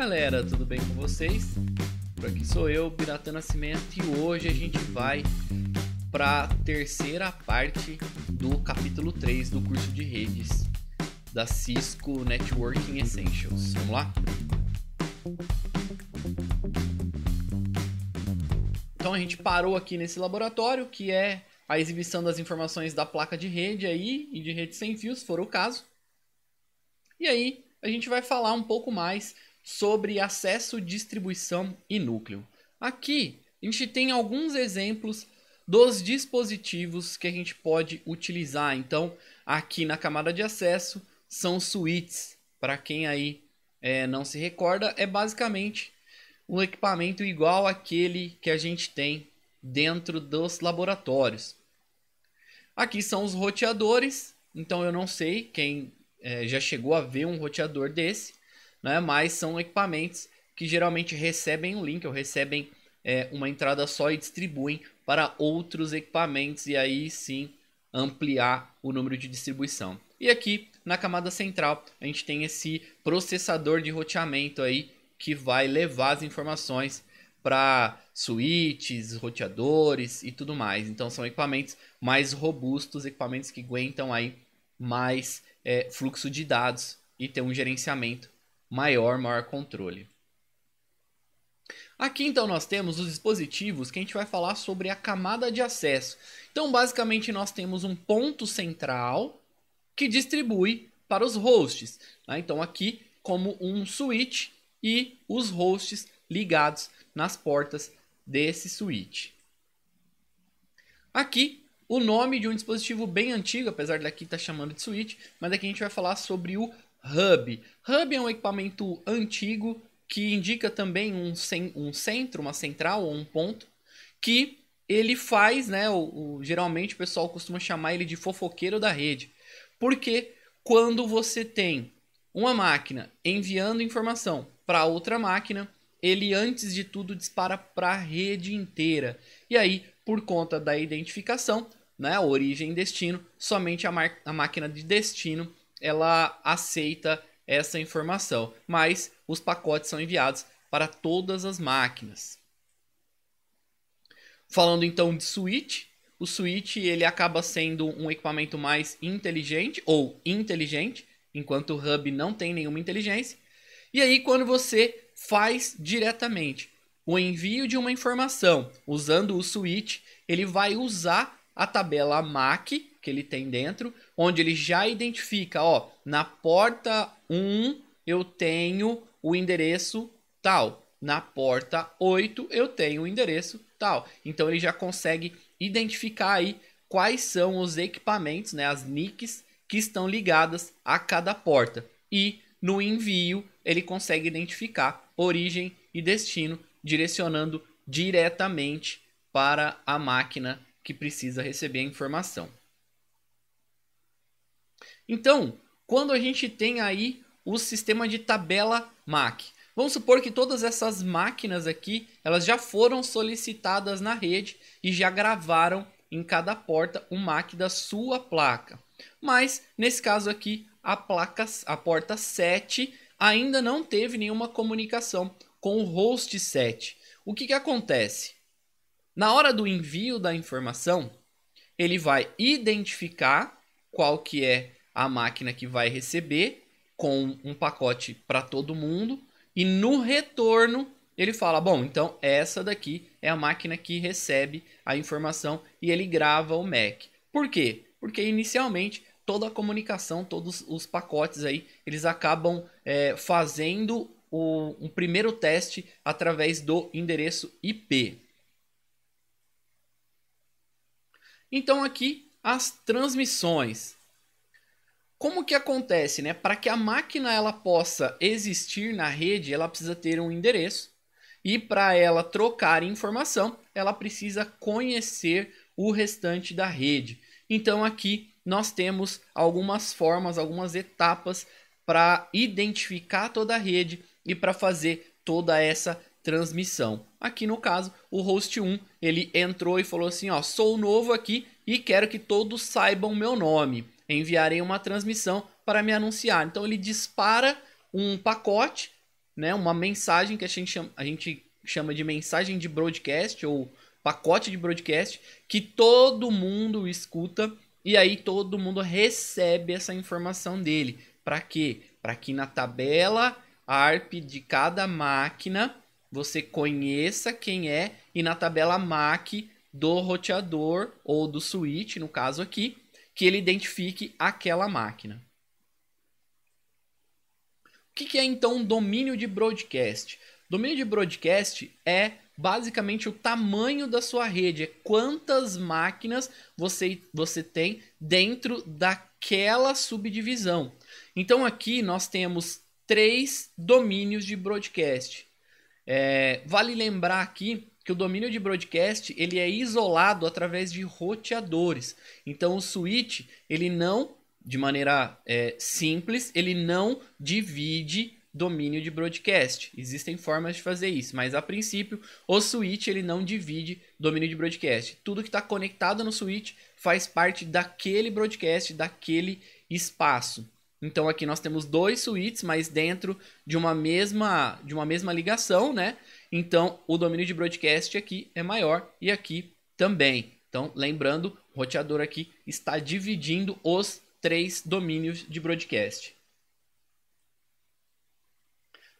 galera, tudo bem com vocês? Por aqui sou eu, Pirata Nascimento, e hoje a gente vai para a terceira parte do capítulo 3 do curso de redes da Cisco Networking Essentials. Vamos lá? Então a gente parou aqui nesse laboratório que é a exibição das informações da placa de rede aí e de rede sem fios, se for o caso. E aí a gente vai falar um pouco mais sobre acesso, distribuição e núcleo. Aqui a gente tem alguns exemplos dos dispositivos que a gente pode utilizar. Então, aqui na camada de acesso são suítes. Para quem aí é, não se recorda, é basicamente um equipamento igual aquele que a gente tem dentro dos laboratórios. Aqui são os roteadores, então eu não sei quem é, já chegou a ver um roteador desse, né? mas são equipamentos que geralmente recebem um link ou recebem é, uma entrada só e distribuem para outros equipamentos e aí sim ampliar o número de distribuição. E aqui na camada central a gente tem esse processador de roteamento aí que vai levar as informações para switches, roteadores e tudo mais. Então são equipamentos mais robustos, equipamentos que aguentam aí mais é, fluxo de dados e ter um gerenciamento maior, maior controle. Aqui então nós temos os dispositivos que a gente vai falar sobre a camada de acesso. Então basicamente nós temos um ponto central que distribui para os hosts. Né? Então aqui como um switch e os hosts ligados nas portas desse switch. Aqui o nome de um dispositivo bem antigo, apesar daqui estar tá chamando de switch, mas aqui a gente vai falar sobre o hub. Hub é um equipamento antigo que indica também um, um centro, uma central ou um ponto que ele faz, né? O, o, geralmente o pessoal costuma chamar ele de fofoqueiro da rede. Porque quando você tem uma máquina enviando informação para outra máquina, ele antes de tudo dispara para a rede inteira. E aí, por conta da identificação, né, origem e destino, somente a, a máquina de destino ela aceita essa informação, mas os pacotes são enviados para todas as máquinas. Falando então de switch, o switch ele acaba sendo um equipamento mais inteligente ou inteligente, enquanto o hub não tem nenhuma inteligência. E aí quando você faz diretamente o envio de uma informação usando o switch, ele vai usar a tabela MAC que ele tem dentro, onde ele já identifica, ó, na porta 1 eu tenho o endereço tal, na porta 8 eu tenho o endereço tal. Então ele já consegue identificar aí quais são os equipamentos, né, as NICs que estão ligadas a cada porta. E no envio ele consegue identificar origem e destino, direcionando diretamente para a máquina que precisa receber a informação. Então, quando a gente tem aí o sistema de tabela MAC, Vamos supor que todas essas máquinas aqui, elas já foram solicitadas na rede e já gravaram em cada porta o MAC da sua placa. Mas nesse caso aqui, a placa, a porta 7 ainda não teve nenhuma comunicação com o host 7. O que, que acontece? Na hora do envio da informação, ele vai identificar qual que é a máquina que vai receber com um pacote para todo mundo e no retorno ele fala: "Bom, então essa daqui é a máquina que recebe a informação e ele grava o MAC". Por quê? Porque inicialmente toda a comunicação, todos os pacotes aí, eles acabam é, fazendo o, um primeiro teste através do endereço IP. Então aqui as transmissões. Como que acontece, né? Para que a máquina ela possa existir na rede, ela precisa ter um endereço. E para ela trocar informação, ela precisa conhecer o restante da rede. Então aqui nós temos algumas formas, algumas etapas para identificar toda a rede e para fazer toda essa transmissão. Aqui no caso, o host 1, ele entrou e falou assim, ó, sou novo aqui e quero que todos saibam meu nome enviarei uma transmissão para me anunciar. Então ele dispara um pacote, né, uma mensagem que a gente chama, a gente chama de mensagem de broadcast ou pacote de broadcast que todo mundo escuta e aí todo mundo recebe essa informação dele. Para quê? Para que na tabela ARP de cada máquina você conheça quem é e na tabela MAC do roteador ou do switch, no caso aqui, que ele identifique aquela máquina. O que é então um domínio de broadcast? Domínio de broadcast é basicamente o tamanho da sua rede, é quantas máquinas você, você tem dentro daquela subdivisão. Então aqui nós temos três domínios de broadcast. É, vale lembrar aqui que o domínio de broadcast ele é isolado através de roteadores. Então o switch ele não, de maneira é, simples, ele não divide domínio de broadcast. Existem formas de fazer isso, mas a princípio o switch ele não divide domínio de broadcast. Tudo que está conectado no switch faz parte daquele broadcast, daquele espaço. Então aqui nós temos dois switches, mas dentro de uma mesma de uma mesma ligação, né? Então, o domínio de broadcast aqui é maior e aqui também. Então, lembrando, o roteador aqui está dividindo os três domínios de broadcast.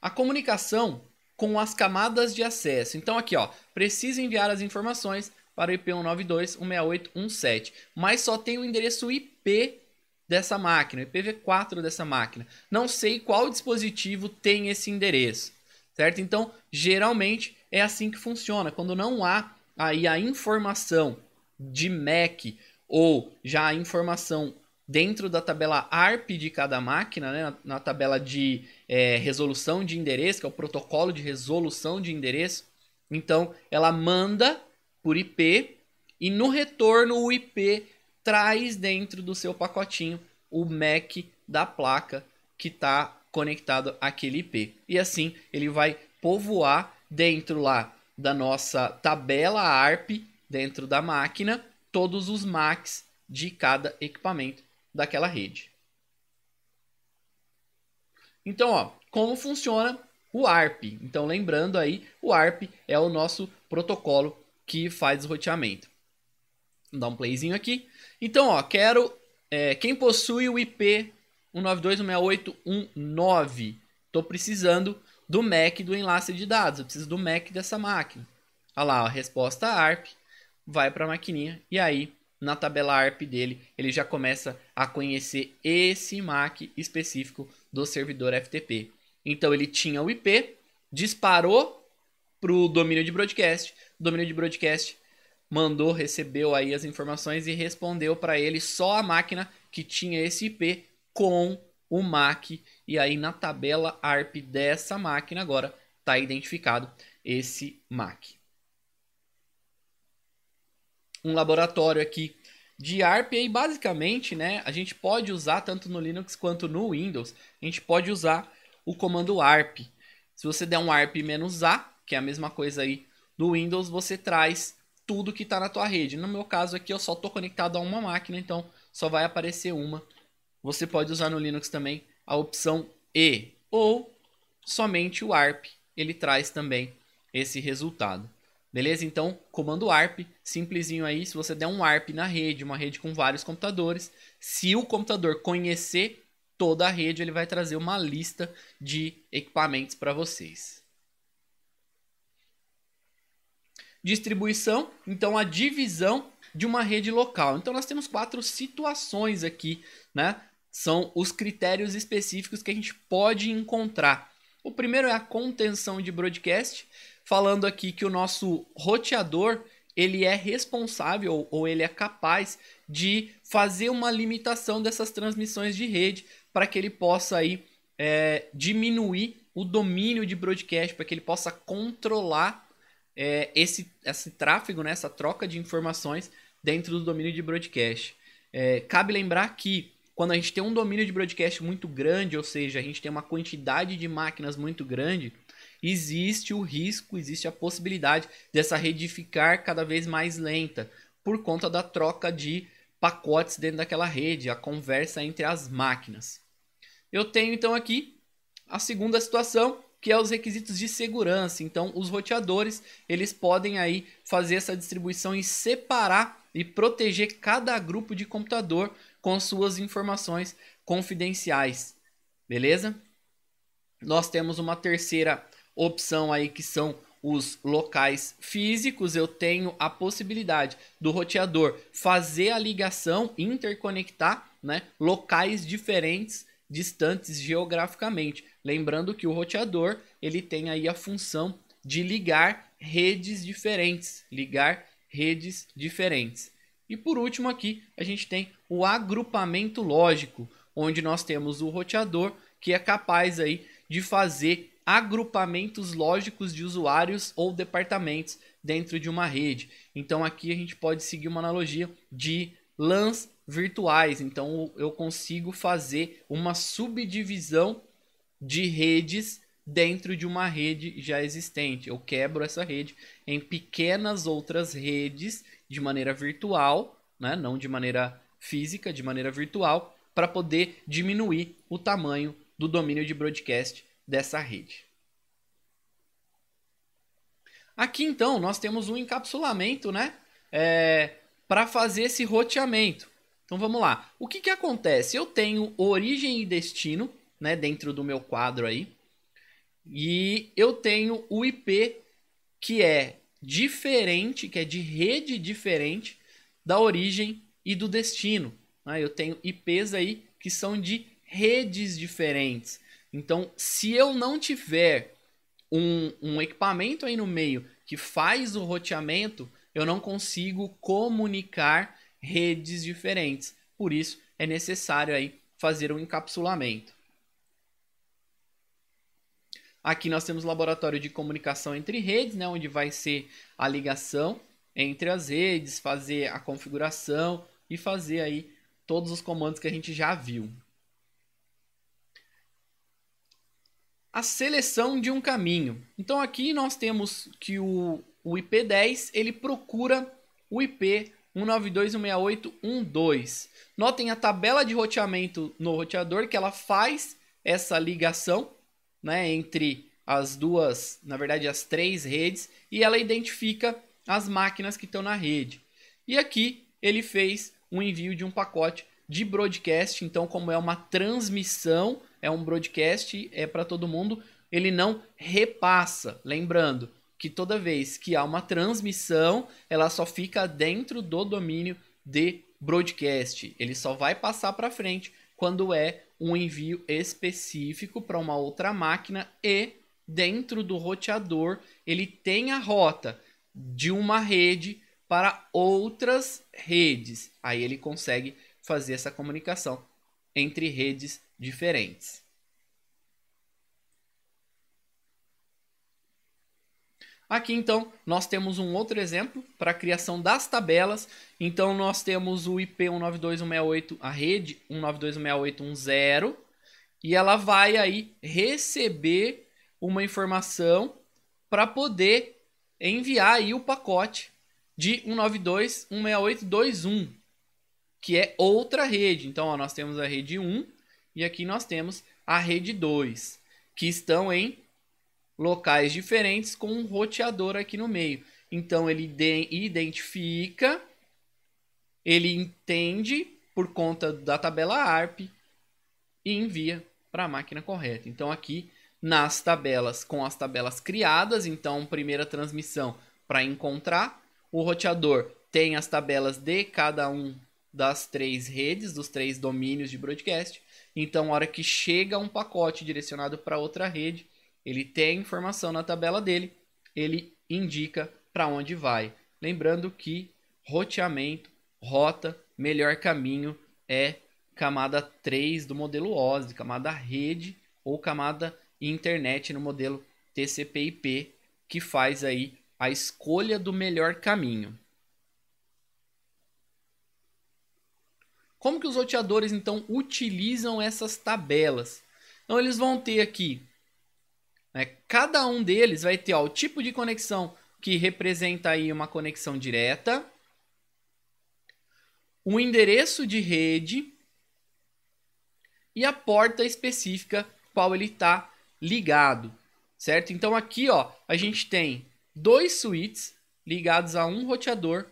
A comunicação com as camadas de acesso. Então, aqui, ó, precisa enviar as informações para o IP 192.168.1.7, mas só tem o endereço IP dessa máquina, IPv4 dessa máquina. Não sei qual dispositivo tem esse endereço certo? Então, geralmente é assim que funciona. Quando não há aí a informação de MAC ou já a informação dentro da tabela ARP de cada máquina, né, na, na tabela de é, resolução de endereço, que é o protocolo de resolução de endereço. Então, ela manda por IP e no retorno o IP traz dentro do seu pacotinho o MAC da placa que está conectado àquele IP. E assim ele vai povoar dentro lá da nossa tabela ARP, dentro da máquina, todos os MACs de cada equipamento daquela rede. Então, ó, como funciona o ARP? Então, lembrando aí, o ARP é o nosso protocolo que faz o roteamento. Vou dar um playzinho aqui. Então, ó, quero é, quem possui o IP 192.168.1.9. Estou precisando do MAC do enlace de dados. Eu preciso do MAC dessa máquina. Olha lá, a resposta ARP vai para a maquininha. E aí, na tabela ARP dele, ele já começa a conhecer esse MAC específico do servidor FTP. Então, ele tinha o IP, disparou para o domínio de broadcast. O domínio de broadcast mandou, recebeu aí as informações e respondeu para ele só a máquina que tinha esse IP com o MAC. E aí na tabela ARP dessa máquina agora está identificado esse MAC. Um laboratório aqui de ARP e basicamente, né, a gente pode usar tanto no Linux quanto no Windows, a gente pode usar o comando ARP. Se você der um ARP-A, que é a mesma coisa aí do Windows, você traz tudo que está na tua rede. No meu caso aqui, eu só estou conectado a uma máquina, então só vai aparecer uma você pode usar no Linux também a opção E ou somente o ARP. Ele traz também esse resultado. Beleza? Então, comando ARP, simplesinho aí, se você der um ARP na rede, uma rede com vários computadores, se o computador conhecer toda a rede, ele vai trazer uma lista de equipamentos para vocês. Distribuição, então a divisão de uma rede local. Então nós temos quatro situações aqui, né? são os critérios específicos que a gente pode encontrar. O primeiro é a contenção de broadcast, falando aqui que o nosso roteador ele é responsável ou ele é capaz de fazer uma limitação dessas transmissões de rede para que ele possa aí é, diminuir o domínio de broadcast, para que ele possa controlar é, esse, esse tráfego, né, essa troca de informações dentro do domínio de broadcast. É, cabe lembrar que quando a gente tem um domínio de broadcast muito grande, ou seja, a gente tem uma quantidade de máquinas muito grande, existe o risco, existe a possibilidade dessa rede ficar cada vez mais lenta por conta da troca de pacotes dentro daquela rede, a conversa entre as máquinas. Eu tenho então aqui a segunda situação, que é os requisitos de segurança. Então, os roteadores, eles podem aí fazer essa distribuição e separar e proteger cada grupo de computador com suas informações confidenciais, beleza? Nós temos uma terceira opção aí que são os locais físicos, eu tenho a possibilidade do roteador fazer a ligação, interconectar né, locais diferentes, distantes geograficamente. Lembrando que o roteador ele tem aí a função de ligar redes diferentes, ligar redes diferentes. E por último aqui, a gente tem o agrupamento lógico, onde nós temos o roteador que é capaz aí de fazer agrupamentos lógicos de usuários ou departamentos dentro de uma rede. Então aqui a gente pode seguir uma analogia de LANs virtuais. Então eu consigo fazer uma subdivisão de redes dentro de uma rede já existente. Eu quebro essa rede em pequenas outras redes de maneira virtual, né? não de maneira física, de maneira virtual, para poder diminuir o tamanho do domínio de broadcast dessa rede. Aqui então nós temos um encapsulamento né? É, para fazer esse roteamento. Então vamos lá. O que, que acontece? Eu tenho origem e destino né, dentro do meu quadro aí. E eu tenho o IP que é diferente, que é de rede diferente da origem e do destino. Né? Eu tenho IPs aí que são de redes diferentes. Então, se eu não tiver um, um equipamento aí no meio que faz o roteamento, eu não consigo comunicar redes diferentes. Por isso, é necessário aí fazer um encapsulamento. Aqui nós temos o laboratório de comunicação entre redes, né, onde vai ser a ligação entre as redes, fazer a configuração e fazer aí todos os comandos que a gente já viu. A seleção de um caminho. Então aqui nós temos que o, o IP10 ele procura o IP 192.168.12. Notem a tabela de roteamento no roteador que ela faz essa ligação né, entre as duas, na verdade as três redes, e ela identifica as máquinas que estão na rede. E aqui ele fez um envio de um pacote de broadcast, então como é uma transmissão, é um broadcast, é para todo mundo, ele não repassa, lembrando que toda vez que há uma transmissão, ela só fica dentro do domínio de broadcast, ele só vai passar para frente quando é um envio específico para uma outra máquina e dentro do roteador ele tem a rota de uma rede para outras redes. Aí ele consegue fazer essa comunicação entre redes diferentes. Aqui então nós temos um outro exemplo para a criação das tabelas. Então nós temos o IP 192.168, a rede 192.168.1.0 e ela vai aí receber uma informação para poder enviar aí o pacote de 192.168.2.1, que é outra rede. Então ó, nós temos a rede 1 e aqui nós temos a rede 2, que estão em locais diferentes com um roteador aqui no meio. Então ele identifica, ele entende por conta da tabela ARP e envia para a máquina correta. Então aqui nas tabelas, com as tabelas criadas, então primeira transmissão para encontrar, o roteador tem as tabelas de cada um das três redes, dos três domínios de broadcast. Então, a hora que chega um pacote direcionado para outra rede, ele tem a informação na tabela dele, ele indica para onde vai. Lembrando que roteamento, rota, melhor caminho é camada 3 do modelo OSI, camada rede ou camada internet no modelo TCP/IP, que faz aí a escolha do melhor caminho. Como que os roteadores então utilizam essas tabelas? Então eles vão ter aqui né? Cada um deles vai ter ó, o tipo de conexão que representa aí uma conexão direta, o endereço de rede e a porta específica qual ele está ligado, certo? Então aqui ó, a gente tem dois switches ligados a um roteador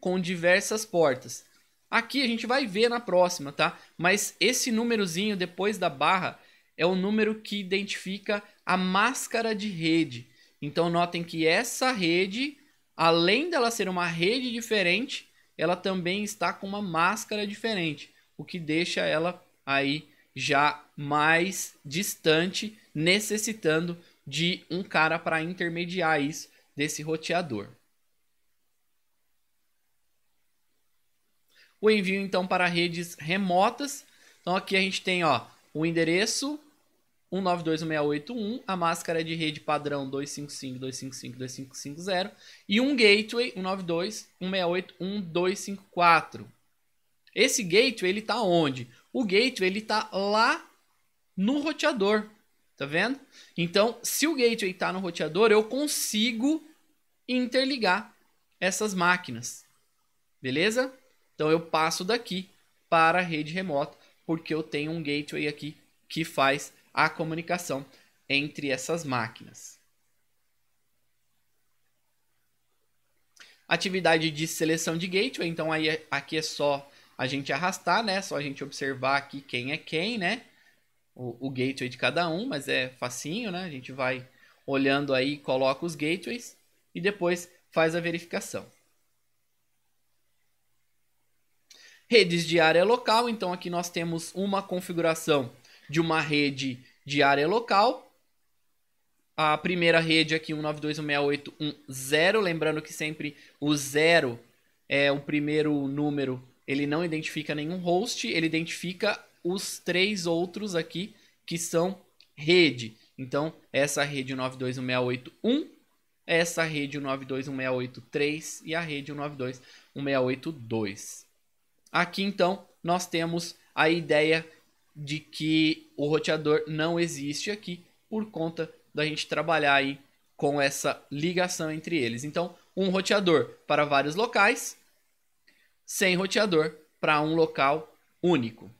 com diversas portas. Aqui a gente vai ver na próxima, tá? Mas esse númerozinho depois da barra é o número que identifica a máscara de rede. Então notem que essa rede, além dela ser uma rede diferente, ela também está com uma máscara diferente, o que deixa ela aí já mais distante, necessitando de um cara para intermediar isso desse roteador. O envio então para redes remotas. Então aqui a gente tem ó, o endereço 192.168.1, a máscara é de rede padrão 255.255.255.0 e um gateway 192.168.1.254. Esse gateway ele tá onde? O gateway ele tá lá no roteador, tá vendo? Então, se o gateway tá no roteador, eu consigo interligar essas máquinas. Beleza? Então eu passo daqui para a rede remota, porque eu tenho um gateway aqui que faz a comunicação entre essas máquinas. Atividade de seleção de gateway, então aí é, aqui é só a gente arrastar, né? Só a gente observar aqui quem é quem, né? O, o gateway de cada um, mas é facinho, né? A gente vai olhando aí, coloca os gateways e depois faz a verificação. Redes de área local, então aqui nós temos uma configuração de uma rede de área local. A primeira rede aqui, 192.168.1.0, lembrando que sempre o zero é o primeiro número, ele não identifica nenhum host, ele identifica os três outros aqui que são rede. Então, essa rede 192.168.1, essa rede 192.168.3 e a rede 192.168.2. Aqui, então, nós temos a ideia de que o roteador não existe aqui por conta da gente trabalhar aí com essa ligação entre eles. Então, um roteador para vários locais, sem roteador para um local único.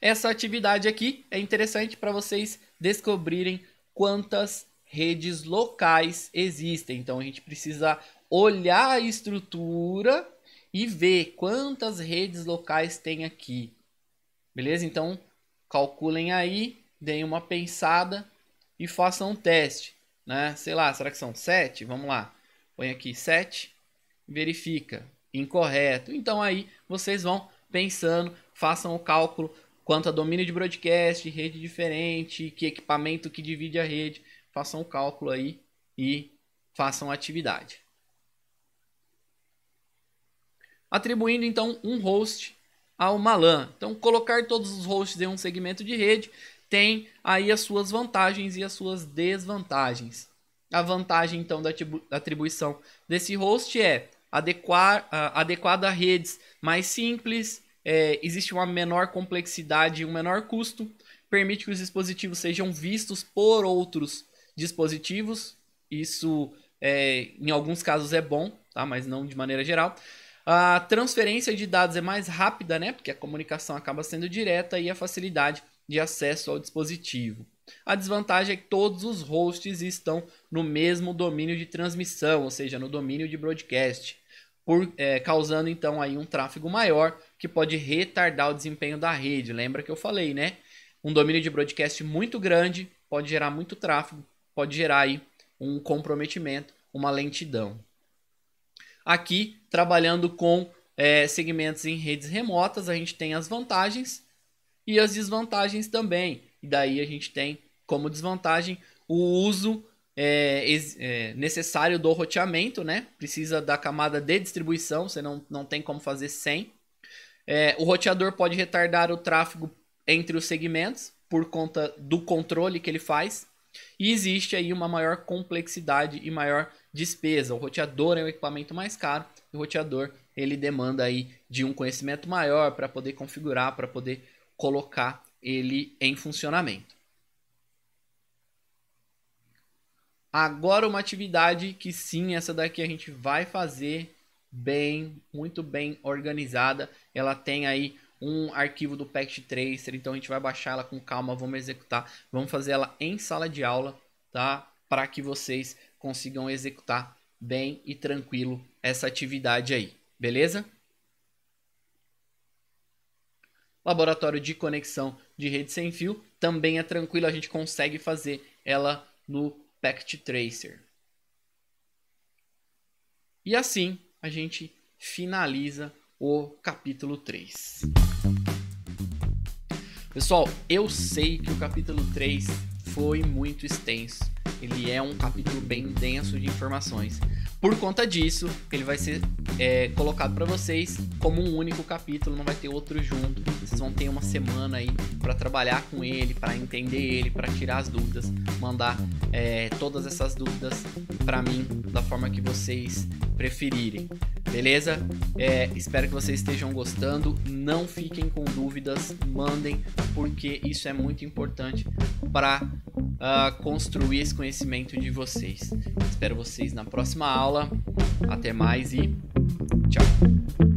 Essa atividade aqui é interessante para vocês descobrirem quantas redes locais existem. Então a gente precisa olhar a estrutura e ver quantas redes locais tem aqui. Beleza? Então, calculem aí, deem uma pensada e façam um teste. Né? Sei lá, será que são sete Vamos lá. Põe aqui sete verifica. Incorreto. Então aí vocês vão pensando, façam o cálculo quanto a domínio de broadcast, rede diferente, que equipamento que divide a rede. Façam o cálculo aí e façam a atividade atribuindo então um host ao Malan. Então, colocar todos os hosts em um segmento de rede tem aí as suas vantagens e as suas desvantagens. A vantagem então da atribuição desse host é adequar, uh, adequada a redes mais simples, é, existe uma menor complexidade e um menor custo, permite que os dispositivos sejam vistos por outros dispositivos, isso é, em alguns casos é bom, tá? mas não de maneira geral. A transferência de dados é mais rápida, né? Porque a comunicação acaba sendo direta e a facilidade de acesso ao dispositivo. A desvantagem é que todos os hosts estão no mesmo domínio de transmissão, ou seja, no domínio de broadcast, por, é, causando então aí um tráfego maior que pode retardar o desempenho da rede. Lembra que eu falei, né? Um domínio de broadcast muito grande pode gerar muito tráfego, pode gerar aí um comprometimento, uma lentidão. Aqui, trabalhando com é, segmentos em redes remotas, a gente tem as vantagens e as desvantagens também. E daí a gente tem como desvantagem o uso é, é, necessário do roteamento, né? Precisa da camada de distribuição, você não, não tem como fazer sem. É, o roteador pode retardar o tráfego entre os segmentos por conta do controle que ele faz. E existe aí uma maior complexidade e maior despesa. O roteador é um equipamento mais caro e o roteador ele demanda aí de um conhecimento maior para poder configurar, para poder colocar ele em funcionamento. Agora uma atividade que sim, essa daqui a gente vai fazer bem, muito bem organizada. Ela tem aí um arquivo do Pact Tracer, então a gente vai baixar ela com calma, vamos executar, vamos fazer ela em sala de aula, tá? Para que vocês consigam executar bem e tranquilo essa atividade aí, beleza? Laboratório de conexão de rede sem fio também é tranquilo, a gente consegue fazer ela no Pact Tracer. E assim a gente finaliza o capítulo 3. Pessoal, eu sei que o capítulo 3 foi muito extenso. Ele é um capítulo bem denso de informações. Por conta disso, ele vai ser é, colocado para vocês como um único capítulo, não vai ter outro junto. Vocês vão ter uma semana aí para trabalhar com ele, para entender ele, para tirar as dúvidas, mandar é, todas essas dúvidas para mim da forma que vocês preferirem. Beleza? É, espero que vocês estejam gostando. Não fiquem com dúvidas, mandem, porque isso é muito importante para uh, ah, construir esse conhecimento de vocês. Espero vocês na próxima aula. Até mais e tchau!